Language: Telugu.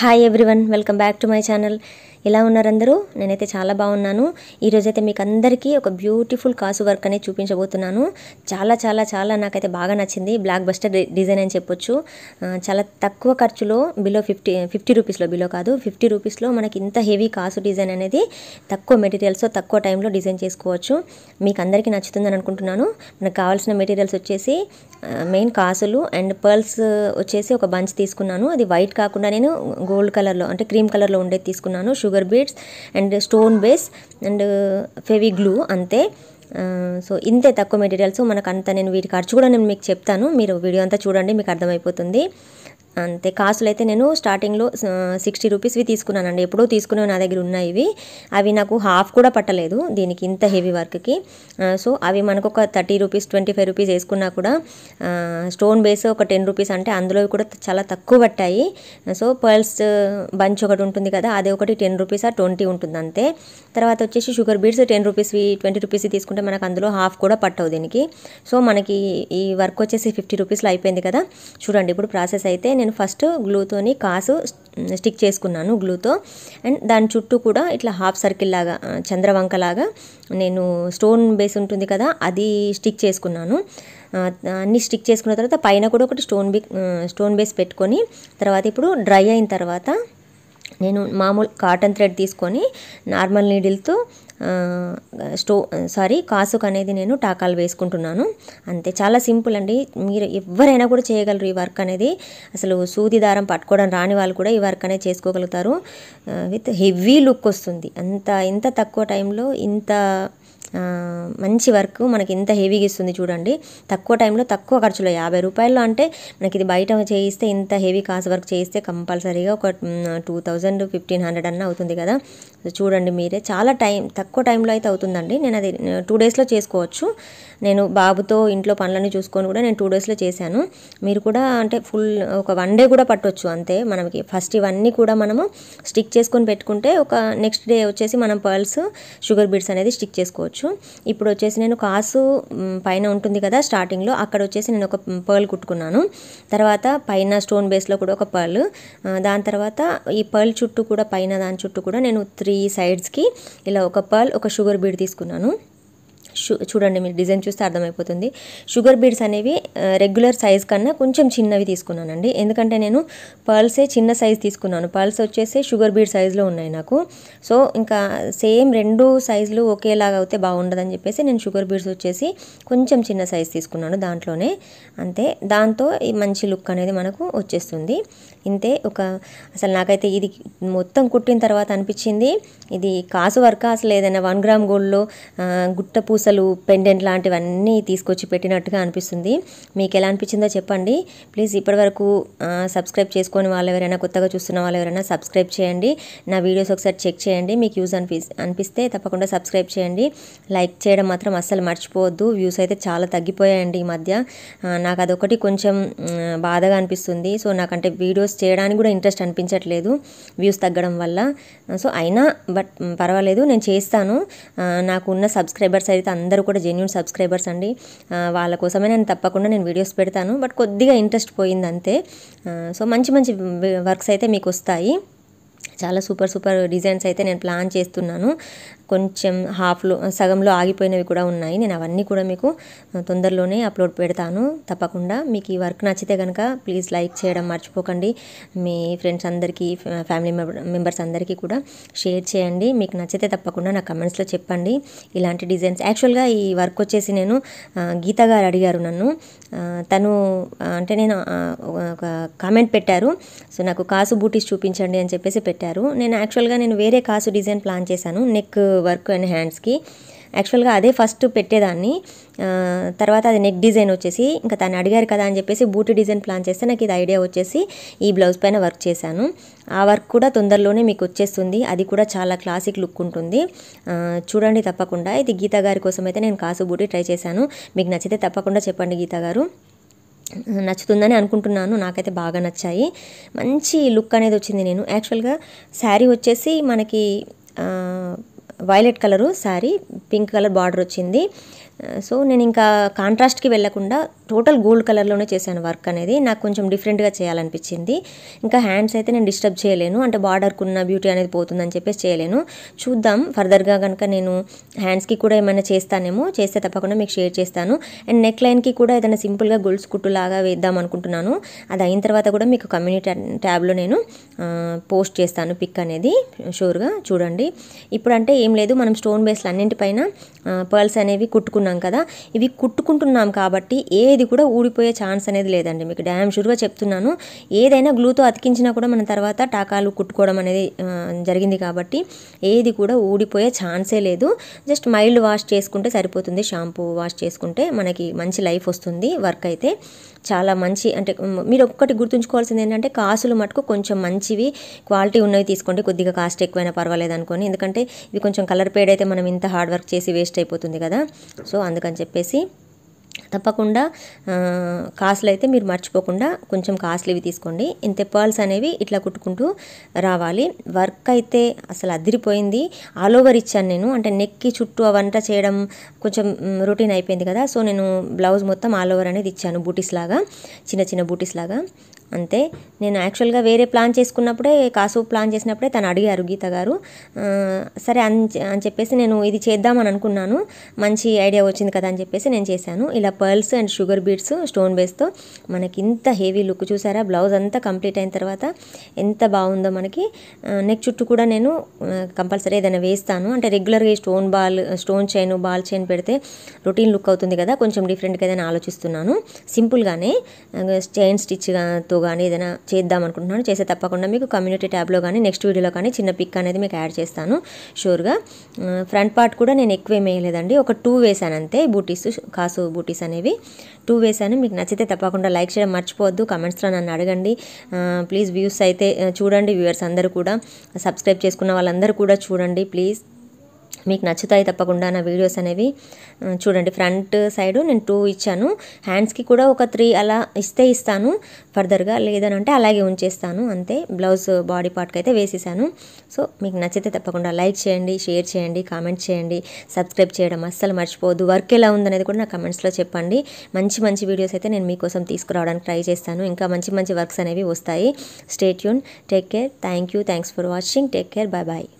hi everyone welcome back to my channel ఎలా ఉన్నారందరూ నేనైతే చాలా బాగున్నాను ఈరోజైతే మీకు అందరికీ ఒక బ్యూటిఫుల్ కాసు వర్క్ అనేది చూపించబోతున్నాను చాలా చాలా చాలా నాకైతే బాగా నచ్చింది బ్లాక్ బస్టర్ డిజైన్ అని చెప్పొచ్చు చాలా తక్కువ ఖర్చులో బిలో ఫిఫ్టీ ఫిఫ్టీ రూపీస్లో బిలో కాదు ఫిఫ్టీ రూపీస్లో మనకి ఇంత హెవీ కాసు డిజైన్ అనేది తక్కువ మెటీరియల్స్తో తక్కువ టైంలో డిజైన్ చేసుకోవచ్చు మీకు అందరికీ నచ్చుతుందని అనుకుంటున్నాను మనకు కావాల్సిన మెటీరియల్స్ వచ్చేసి మెయిన్ కాసులు అండ్ పర్ల్స్ వచ్చేసి ఒక బంచ్ తీసుకున్నాను అది వైట్ కాకుండా నేను గోల్డ్ కలర్లో అంటే క్రీమ్ కలర్లో ఉండేది తీసుకున్నాను sugar beads and stone base and Fevi glue అంతే సో ఇంతే తక్కువ మెటీరియల్స్ మనకు అంత నేను వీటి ఖర్చు కూడా నేను మీకు చెప్తాను మీరు వీడియో అంతా చూడండి మీకు అర్థమైపోతుంది అంతే కాస్ట్లు అయితే నేను స్టార్టింగ్లో సిక్స్టీ రూపీస్వి తీసుకున్నానండి ఎప్పుడో తీసుకునే నా దగ్గర ఉన్నాయి ఇవి అవి నాకు హాఫ్ కూడా పట్టలేదు దీనికి ఇంత హెవీ వర్క్కి సో అవి మనకు ఒక thirty rupees twenty five rupees వేసుకున్నా కూడా స్టోన్ బేస్ ఒక టెన్ రూపీస్ అంటే అందులో కూడా చాలా తక్కువ పట్టాయి సో పర్ల్స్ బంచ్ ఒకటి ఉంటుంది కదా అది ఒకటి టెన్ రూపీస్ ఆ ట్వంటీ ఉంటుంది అంతే తర్వాత వచ్చేసి షుగర్ బీడ్స్ టెన్ రూపీస్వి ట్వంటీ రూపీస్ తీసుకుంటే మనకు అందులో హాఫ్ కూడా పట్టవు దీనికి సో మనకి ఈ వర్క్ వచ్చేసి ఫిఫ్టీ రూపీస్లో అయిపోయింది కదా చూడండి ఇప్పుడు ప్రాసెస్ అయితే నేను ఫస్ట్ గ్లూతోని కాసు స్టిక్ చేసుకున్నాను గ్లూతో అండ్ దాని చుట్టూ కూడా ఇట్లా హాఫ్ సర్కిల్ లాగా చంద్రవంకలాగా నేను స్టోన్ బేస్ ఉంటుంది కదా అది స్టిక్ చేసుకున్నాను అన్నీ స్టిక్ చేసుకున్న తర్వాత పైన కూడా ఒకటి స్టోన్ బి స్టోన్ బేస్ పెట్టుకొని తర్వాత ఇప్పుడు డ్రై అయిన తర్వాత నేను మామూలు కాటన్ థ్రెడ్ తీసుకొని నార్మల్ నీడిల్తో స్టో సారీ కాసుకు అనేది నేను టాకాలు వేసుకుంటున్నాను అంతే చాలా సింపుల్ అండి మీరు ఎవరైనా కూడా చేయగలరు ఈ వర్క్ అనేది అసలు సూది దారం పట్టుకోవడం రాని వాళ్ళు కూడా ఈ వర్క్ అనేది చేసుకోగలుగుతారు విత్ హెవీ లుక్ వస్తుంది అంత ఇంత తక్కువ టైంలో ఇంత మంచి వర్క్ మనకి ఎంత హెవీగా ఇస్తుంది చూడండి తక్కువ టైంలో తక్కువ ఖర్చులో యాభై రూపాయలు అంటే మనకి ఇది బయట చేయిస్తే ఇంత హెవీ కాస్ట్ వర్క్ చేయిస్తే కంపల్సరీగా ఒక టూ థౌజండ్ ఫిఫ్టీన్ హండ్రెడ్ అన్న అవుతుంది కదా చూడండి మీరే చాలా టైం తక్కువ టైంలో అయితే అవుతుందండి నేను అది టూ డేస్లో చేసుకోవచ్చు నేను బాబుతో ఇంట్లో పనులన్నీ చూసుకొని కూడా నేను టూ డేస్లో చేశాను మీరు కూడా అంటే ఫుల్ ఒక వన్ డే కూడా పట్టవచ్చు అంతే మనకి ఫస్ట్ ఇవన్నీ కూడా మనము స్టిక్ చేసుకొని పెట్టుకుంటే ఒక నెక్స్ట్ డే వచ్చేసి మనం పర్ల్స్ షుగర్ బీడ్స్ అనేది స్టిక్ చేసుకోవచ్చు చేసుకోవచ్చు ఇప్పుడు వచ్చేసి నేను కాసు పైన ఉంటుంది కదా స్టార్టింగ్లో అక్కడ వచ్చేసి నేను ఒక పర్ల్ కుట్టుకున్నాను తర్వాత పైన స్టోన్ బేస్లో కూడా ఒక పర్ల్ దాని తర్వాత ఈ పర్ల్ చుట్టూ కూడా పైన దాని చుట్టూ కూడా నేను త్రీ సైడ్స్కి ఇలా ఒక పర్ల్ ఒక షుగర్ బీడ్ తీసుకున్నాను చూడండి మీరు డిజైన్ చూస్తే అర్థమైపోతుంది షుగర్ బీడ్స్ అనేవి రెగ్యులర్ సైజ్ కన్నా కొంచెం చిన్నవి తీసుకున్నానండి ఎందుకంటే నేను పర్ల్సే చిన్న సైజ్ తీసుకున్నాను పర్ల్స్ వచ్చేసి షుగర్ బీడ్ సైజులో ఉన్నాయి నాకు సో ఇంకా సేమ్ రెండు సైజులు ఒకేలాగా అయితే బాగుండదని చెప్పేసి నేను షుగర్ బీడ్స్ వచ్చేసి కొంచెం చిన్న సైజ్ తీసుకున్నాను దాంట్లోనే అంతే దాంతో ఈ మంచి లుక్ అనేది మనకు వచ్చేస్తుంది ఇంతే ఒక అసలు నాకైతే ఇది మొత్తం కుట్టిన తర్వాత అనిపించింది ఇది కాసు వర్క్ అసలు ఏదైనా వన్ గ్రామ్ గోల్డ్లో గుట్ట పూసలు పెండెంట్ లాంటివన్నీ తీసుకొచ్చి పెట్టినట్టుగా అనిపిస్తుంది మీకు ఎలా అనిపించిందో చెప్పండి ప్లీజ్ ఇప్పటివరకు సబ్స్క్రైబ్ చేసుకొని వాళ్ళు ఎవరైనా కొత్తగా చూస్తున్న వాళ్ళు ఎవరైనా సబ్స్క్రైబ్ చేయండి నా వీడియోస్ ఒకసారి చెక్ చేయండి మీకు యూజ్ అనిపి అనిపిస్తే తప్పకుండా సబ్స్క్రైబ్ చేయండి లైక్ చేయడం మాత్రం అస్సలు మర్చిపోవద్దు వ్యూస్ అయితే చాలా తగ్గిపోయాయండి ఈ మధ్య నాకు అదొకటి కొంచెం బాధగా అనిపిస్తుంది సో నాకంటే వీడియోస్ చేయడానికి కూడా ఇంట్రెస్ట్ అనిపించట్లేదు వ్యూస్ తగ్గడం వల్ల సో అయినా బట్ పర్వాలేదు నేను చేస్తాను నాకున్న సబ్స్క్రైబర్స్ అయితే అయితే అందరూ కూడా జెన్యున్ సబ్స్క్రైబర్స్ అండి వాళ్ళ కోసమే నేను తప్పకుండా నేను వీడియోస్ పెడతాను బట్ కొద్దిగా ఇంట్రెస్ట్ పోయింది అంతే సో మంచి మంచి వర్క్స్ అయితే మీకు వస్తాయి చాలా సూపర్ సూపర్ డిజైన్స్ అయితే నేను ప్లాన్ చేస్తున్నాను కొంచెం హాఫ్లో సగంలో ఆగిపోయినవి కూడా ఉన్నాయి నేను అవన్నీ కూడా మీకు తొందరలోనే అప్లోడ్ పెడతాను తప్పకుండా మీకు ఈ వర్క్ నచ్చితే కనుక ప్లీజ్ లైక్ చేయడం మర్చిపోకండి మీ ఫ్రెండ్స్ అందరికీ ఫ్యామిలీ మెంబర్స్ అందరికీ కూడా షేర్ చేయండి మీకు నచ్చితే తప్పకుండా నా కమెంట్స్లో చెప్పండి ఇలాంటి డిజైన్స్ యాక్చువల్గా ఈ వర్క్ వచ్చేసి నేను గీత గారు అడిగారు నన్ను తను అంటే నేను ఒక కామెంట్ పెట్టారు సో నాకు కాసు బూటీస్ చూపించండి అని చెప్పేసి పెట్టారు నేను యాక్చువల్గా నేను వేరే కాసు డిజైన్ ప్లాన్ చేశాను నెక్ వర్క్ అండ్ హ్యాండ్స్కి యాక్చువల్గా అదే ఫస్ట్ పెట్టేదాన్ని తర్వాత అది నెక్ డిజైన్ వచ్చేసి ఇంకా తను అడిగారు కదా అని చెప్పేసి బూట్ డిజైన్ ప్లాన్ చేస్తే నాకు ఇది ఐడియా వచ్చేసి ఈ బ్లౌజ్ పైన వర్క్ చేశాను ఆ వర్క్ కూడా తొందరలోనే మీకు వచ్చేస్తుంది అది కూడా చాలా క్లాసిక్ లుక్ ఉంటుంది చూడండి తప్పకుండా ఇది గీత గారి కోసం అయితే నేను కాసు బూటి ట్రై చేశాను మీకు నచ్చితే తప్పకుండా చెప్పండి గీతా గారు నచ్చుతుందని అనుకుంటున్నాను నాకైతే బాగా నచ్చాయి మంచి లుక్ అనేది వచ్చింది నేను యాక్చువల్గా శారీ వచ్చేసి మనకి violet colour sari pink colour border వచ్చింది సో నేను ఇంకా కాంట్రాస్ట్కి వెళ్లకుండా టోటల్ గోల్డ్ కలర్లోనే చేశాను వర్క్ అనేది నాకు కొంచెం డిఫరెంట్గా చేయాలనిపించింది ఇంకా హ్యాండ్స్ అయితే నేను డిస్టర్బ్ చేయలేను అంటే ఉన్న బ్యూటీ అనేది పోతుందని చెప్పేసి చేయలేను చూద్దాం ఫర్దర్గా కనుక నేను హ్యాండ్స్కి కూడా ఏమైనా చేస్తానేమో చేస్తే తప్పకుండా మీకు షేర్ చేస్తాను అండ్ నెక్ లైన్కి కూడా ఏదైనా సింపుల్గా గొలుసు కుట్టులాగా వేద్దాం అనుకుంటున్నాను అది అయిన తర్వాత కూడా మీకు కమ్యూనిటీ ట్యాబ్లో నేను పోస్ట్ చేస్తాను పిక్ అనేది షూర్గా చూడండి ఇప్పుడంటే అంటే ఏం లేదు మనం స్టోన్ బేస్లు అన్నింటిపైన పర్ల్స్ అనేవి కుట్టుకున్నాం కదా ఇవి కుట్టుకుంటున్నాం కాబట్టి ఏది కూడా ఊడిపోయే ఛాన్స్ అనేది లేదండి మీకు డ్యామ్ షూర్గా చెప్తున్నాను ఏదైనా గ్లూతో అతికించినా కూడా మనం తర్వాత టాకాలు కుట్టుకోవడం అనేది జరిగింది కాబట్టి ఏది కూడా ఊడిపోయే ఛాన్సే లేదు జస్ట్ మైల్డ్ వాష్ చేసుకుంటే సరిపోతుంది షాంపూ వాష్ చేసుకుంటే మనకి మంచి లైఫ్ వస్తుంది వర్క్ అయితే చాలా మంచి అంటే మీరు ఒక్కటి గుర్తుంచుకోవాల్సింది ఏంటంటే కాసులు మటుకు కొంచెం మంచివి క్వాలిటీ ఉన్నవి తీసుకోండి కొద్దిగా కాస్ట్ ఎక్కువైనా పర్వాలేదు అనుకోని ఎందుకంటే ఇవి కొంచెం కొంచెం కలర్ పేడ్ అయితే మనం ఇంత హార్డ్ వర్క్ చేసి వేస్ట్ అయిపోతుంది కదా సో అందుకని చెప్పేసి తప్పకుండా కాసులు అయితే మీరు మర్చిపోకుండా కొంచెం కాస్ట్లీవి తీసుకోండి ఇంత పర్ల్స్ అనేవి ఇట్లా కుట్టుకుంటూ రావాలి వర్క్ అయితే అసలు అదిరిపోయింది ఆల్ ఓవర్ ఇచ్చాను నేను అంటే నెక్కి చుట్టూ వంట చేయడం కొంచెం రొటీన్ అయిపోయింది కదా సో నేను బ్లౌజ్ మొత్తం ఆల్ ఓవర్ అనేది ఇచ్చాను బూటీస్ లాగా చిన్న చిన్న బూటీస్ లాగా అంతే నేను యాక్చువల్గా వేరే ప్లాన్ చేసుకున్నప్పుడే కాసు ప్లాన్ చేసినప్పుడే తను అడిగారు గీత గారు సరే అని అని చెప్పేసి నేను ఇది చేద్దామని అనుకున్నాను మంచి ఐడియా వచ్చింది కదా అని చెప్పేసి నేను చేశాను ఇలా pearls and sugar beads stone బేస్తో మనకి ఇంత హెవీ లుక్ చూసారా బ్లౌజ్ అంతా కంప్లీట్ అయిన తర్వాత ఎంత బాగుందో మనకి నెక్ చుట్టూ కూడా నేను కంపల్సరీ ఏదైనా వేస్తాను అంటే రెగ్యులర్గా stone ball stone chain ball chain పెడితే రొటీన్ లుక్ అవుతుంది కదా కొంచెం డిఫరెంట్గా ఏదైనా ఆలోచిస్తున్నాను సింపుల్గానే చైన్ స్టిచ్తో కానీ ఏదైనా చేద్దాం అనుకుంటున్నాను చేస్తే తప్పకుండా మీకు కమ్యూనిటీ ట్యాబ్లో కానీ నెక్స్ట్ వీడియోలో కానీ చిన్న పిక్ అనేది మీకు యాడ్ చేస్తాను షూర్గా ఫ్రంట్ పార్ట్ కూడా నేను ఎక్కువ వేయలేదండి ఒక టూ వేసాను అంతే బూటీస్ కాసు బూటీస్ అనేవి టూ వేసాను మీకు నచ్చితే తప్పకుండా లైక్ చేయడం మర్చిపోవద్దు కమెంట్స్లో నన్ను అడగండి ప్లీజ్ వ్యూస్ అయితే చూడండి వ్యూవర్స్ అందరూ కూడా సబ్స్క్రైబ్ చేసుకున్న వాళ్ళందరూ కూడా చూడండి ప్లీజ్ మీకు నచ్చుతాయి తప్పకుండా నా వీడియోస్ అనేవి చూడండి ఫ్రంట్ సైడ్ నేను టూ ఇచ్చాను హ్యాండ్స్కి కూడా ఒక త్రీ అలా ఇస్తే ఇస్తాను ఫర్దర్గా లేదనంటే అలాగే ఉంచేస్తాను అంతే బ్లౌజ్ బాడీ పార్ట్కి అయితే వేసేసాను సో మీకు నచ్చితే తప్పకుండా లైక్ చేయండి షేర్ చేయండి కామెంట్ చేయండి సబ్స్క్రైబ్ చేయడం అస్సలు మర్చిపోవద్దు వర్క్ ఎలా ఉందనేది కూడా నా కమెంట్స్లో చెప్పండి మంచి మంచి వీడియోస్ అయితే నేను మీకోసం తీసుకురావడానికి ట్రై చేస్తాను ఇంకా మంచి మంచి వర్క్స్ అనేవి వస్తాయి stay tuned take care thank you thanks for watching take care bye bye